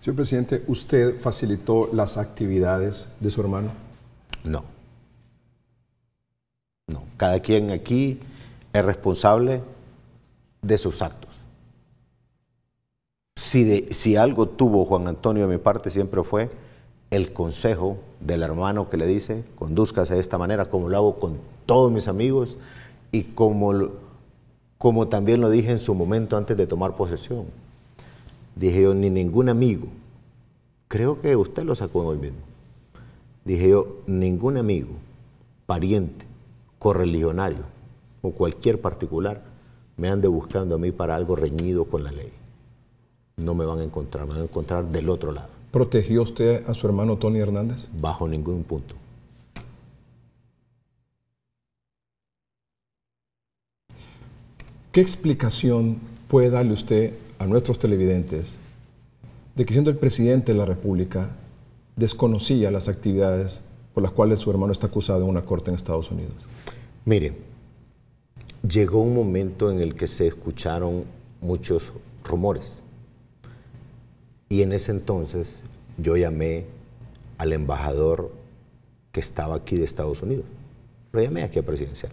Señor presidente, ¿usted facilitó las actividades de su hermano? No. No. Cada quien aquí es responsable de sus actos. Si, si algo tuvo Juan Antonio de mi parte siempre fue el consejo del hermano que le dice, conduzcase de esta manera, como lo hago con todos mis amigos y como, como también lo dije en su momento antes de tomar posesión Dije yo, ni ningún amigo. Creo que usted lo sacó hoy mismo. Dije yo, ningún amigo, pariente, correligionario o cualquier particular me ande buscando a mí para algo reñido con la ley. No me van a encontrar, me van a encontrar del otro lado. ¿Protegió usted a su hermano Tony Hernández? Bajo ningún punto. ¿Qué explicación puede darle usted a nuestros televidentes de que siendo el presidente de la República desconocía las actividades por las cuales su hermano está acusado en una corte en Estados Unidos? Mire, llegó un momento en el que se escucharon muchos rumores. Y en ese entonces yo llamé al embajador que estaba aquí de Estados Unidos. Lo llamé aquí a presidencial.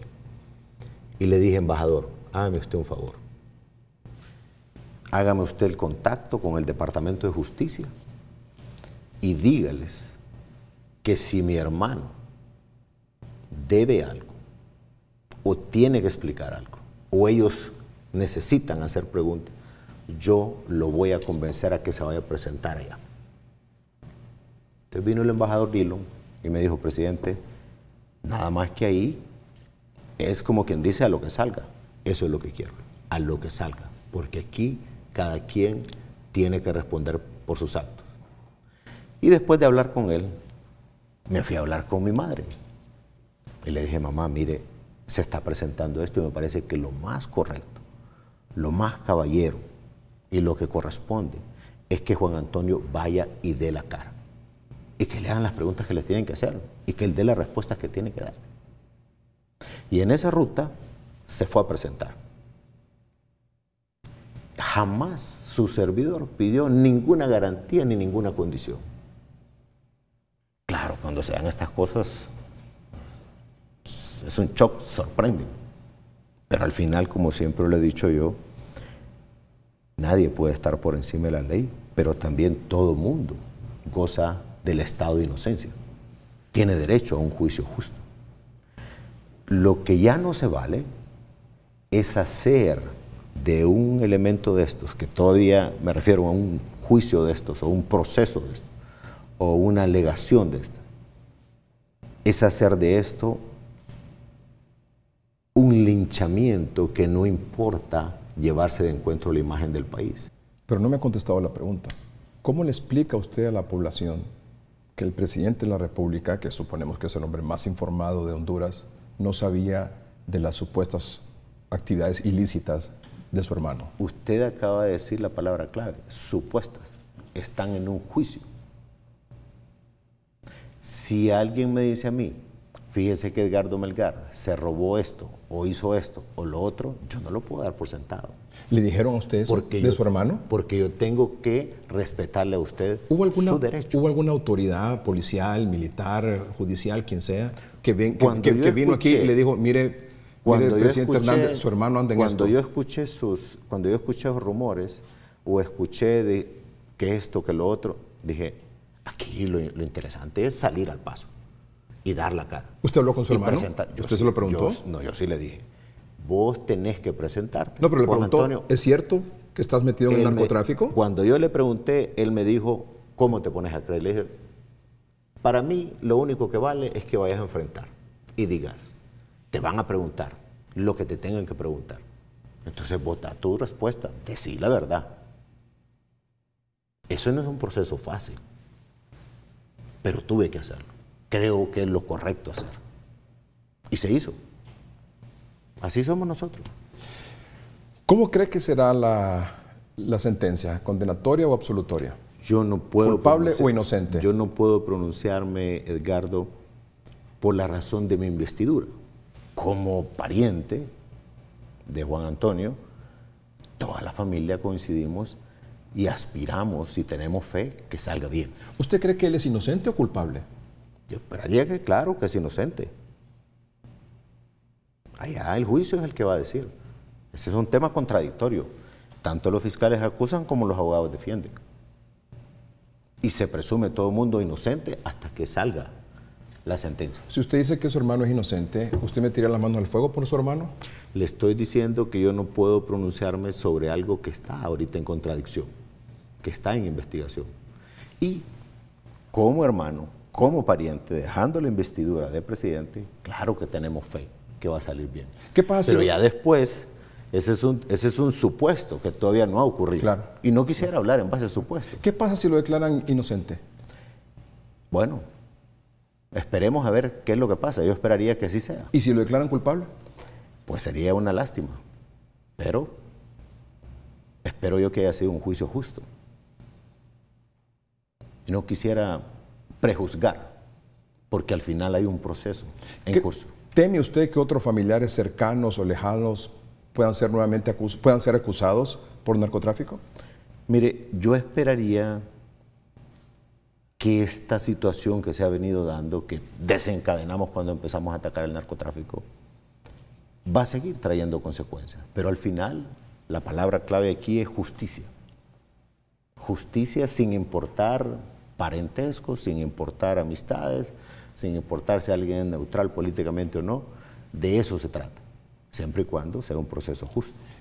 Y le dije, embajador, hágame usted un favor hágame usted el contacto con el Departamento de Justicia y dígales que si mi hermano debe algo o tiene que explicar algo o ellos necesitan hacer preguntas, yo lo voy a convencer a que se vaya a presentar allá. Entonces vino el embajador Dillon y me dijo, presidente, nada más que ahí es como quien dice a lo que salga. Eso es lo que quiero, a lo que salga, porque aquí cada quien tiene que responder por sus actos. Y después de hablar con él, me fui a hablar con mi madre. Y le dije, mamá, mire, se está presentando esto y me parece que lo más correcto, lo más caballero y lo que corresponde es que Juan Antonio vaya y dé la cara. Y que le hagan las preguntas que le tienen que hacer y que él dé las respuestas que tiene que dar. Y en esa ruta se fue a presentar jamás su servidor pidió ninguna garantía ni ninguna condición. Claro, cuando se dan estas cosas pues, es un shock sorprendente. Pero al final, como siempre lo he dicho yo, nadie puede estar por encima de la ley, pero también todo mundo goza del estado de inocencia. Tiene derecho a un juicio justo. Lo que ya no se vale es hacer de un elemento de estos, que todavía me refiero a un juicio de estos, o un proceso de estos, o una alegación de estos, es hacer de esto un linchamiento que no importa llevarse de encuentro la imagen del país. Pero no me ha contestado la pregunta. ¿Cómo le explica usted a la población que el presidente de la República, que suponemos que es el hombre más informado de Honduras, no sabía de las supuestas actividades ilícitas de su hermano. Usted acaba de decir la palabra clave, supuestas. Están en un juicio. Si alguien me dice a mí, fíjese que Edgardo Melgar se robó esto, o hizo esto, o lo otro, yo no lo puedo dar por sentado. ¿Le dijeron a ustedes? de su hermano? Porque yo tengo que respetarle a usted ¿Hubo alguna, su derecho. ¿Hubo alguna autoridad policial, militar, judicial, quien sea, que, vino aquí y le dijo, mire, cuando su hermano cuando Yo escuché sus, cuando yo escuché los rumores o escuché de que esto, que lo otro, dije, aquí lo, interesante es salir al paso y dar la cara. ¿Usted habló con su hermano? ¿Usted se lo preguntó? no, yo sí le dije, vos tenés que presentarte. No, pero le preguntó, ¿es cierto que estás metido en el narcotráfico? cuando yo le pregunté, él me dijo, ¿cómo te pones a creer? Le dije, para mí lo único que vale es que vayas a enfrentar y digas, te van a preguntar lo que te tengan que preguntar. Entonces vota tu respuesta, decí la verdad. Eso no es un proceso fácil, pero tuve que hacerlo. Creo que es lo correcto hacer. Y se hizo. Así somos nosotros. ¿Cómo crees que será la, sentencia, condenatoria o absolutoria? Yo no puedo... ¿Culpable o inocente? Yo no puedo pronunciarme, Edgardo, por la razón de mi investidura como pariente de Juan Antonio, toda la familia coincidimos y aspiramos, si tenemos fe, que salga bien. ¿Usted cree que él es inocente o culpable? Yo esperaría que, claro, que es inocente. Allá el juicio es el que va a decir. Ese es un tema contradictorio. Tanto los fiscales acusan como los abogados defienden. Y se presume todo el mundo inocente hasta que salga la sentencia. Si usted dice que su hermano es inocente, ¿usted me tira la mano al fuego por su hermano? Le estoy diciendo que yo no puedo pronunciarme sobre algo que está ahorita en contradicción, que está en investigación. Y como hermano, como pariente, dejando la investidura de presidente, claro que tenemos fe que va a salir bien. ¿Qué pasa? Pero ya después, ese es, un, ese es un supuesto que todavía no ha ocurrido. Claro. Y no quisiera hablar en base al supuesto. ¿Qué pasa si lo declaran inocente? Bueno, Esperemos a ver qué es lo que pasa. Yo esperaría que sí sea. ¿Y si lo declaran culpable? Pues sería una lástima. Pero espero yo que haya sido un juicio justo. No quisiera prejuzgar, porque al final hay un proceso en curso. ¿Teme usted que otros familiares cercanos o lejanos puedan ser nuevamente puedan ser acusados por narcotráfico? Mire, yo esperaría que esta situación que se ha venido dando, que desencadenamos cuando empezamos a atacar el narcotráfico, va a seguir trayendo consecuencias. Pero al final, la palabra clave aquí es justicia. Justicia sin importar parentesco sin importar amistades, sin importar si alguien es neutral políticamente o no, de eso se trata, siempre y cuando sea un proceso justo.